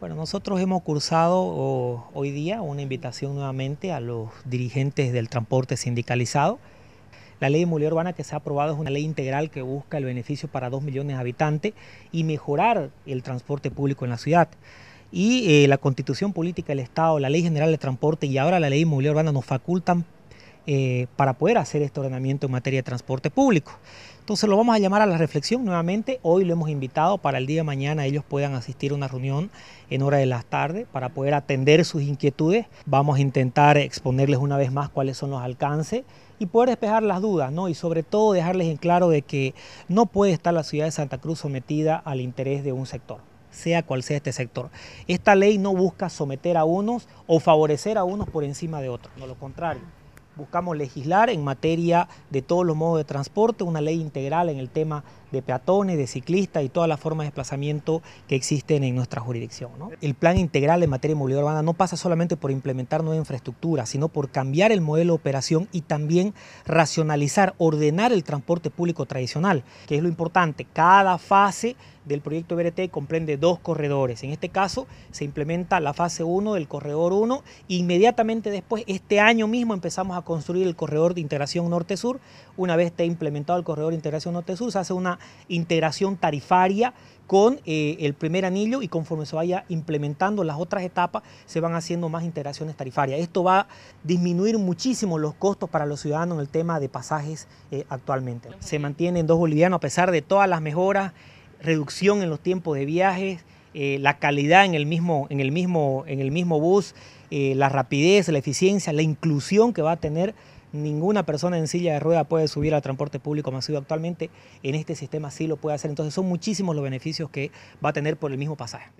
Bueno, nosotros hemos cursado hoy día una invitación nuevamente a los dirigentes del transporte sindicalizado. La ley de movilidad urbana que se ha aprobado es una ley integral que busca el beneficio para dos millones de habitantes y mejorar el transporte público en la ciudad. Y eh, la constitución política del Estado, la ley general de transporte y ahora la ley de movilidad urbana nos facultan eh, para poder hacer este ordenamiento en materia de transporte público. Entonces lo vamos a llamar a la reflexión nuevamente. Hoy lo hemos invitado para el día de mañana ellos puedan asistir a una reunión en hora de las tarde para poder atender sus inquietudes. Vamos a intentar exponerles una vez más cuáles son los alcances y poder despejar las dudas, ¿no? Y sobre todo dejarles en claro de que no puede estar la ciudad de Santa Cruz sometida al interés de un sector sea cual sea este sector. Esta ley no busca someter a unos o favorecer a unos por encima de otros, no lo contrario. Buscamos legislar en materia de todos los modos de transporte, una ley integral en el tema de peatones, de ciclistas y todas las formas de desplazamiento que existen en nuestra jurisdicción. El plan integral en materia de movilidad urbana no pasa solamente por implementar nueva infraestructura, sino por cambiar el modelo de operación y también racionalizar, ordenar el transporte público tradicional, que es lo importante. Cada fase del proyecto BRT comprende dos corredores. En este caso se implementa la fase 1 del corredor 1 e inmediatamente después, este año mismo, empezamos a construir el corredor de integración norte-sur. Una vez esté implementado el corredor de integración norte-sur, se hace una integración tarifaria con eh, el primer anillo y conforme se vaya implementando las otras etapas, se van haciendo más integraciones tarifarias. Esto va a disminuir muchísimo los costos para los ciudadanos en el tema de pasajes eh, actualmente. Se mantienen dos bolivianos a pesar de todas las mejoras, reducción en los tiempos de viajes, eh, la calidad en el mismo, en el mismo, en el mismo bus, eh, la rapidez, la eficiencia, la inclusión que va a tener. Ninguna persona en silla de rueda puede subir al transporte público masivo actualmente. En este sistema sí lo puede hacer. Entonces son muchísimos los beneficios que va a tener por el mismo pasaje.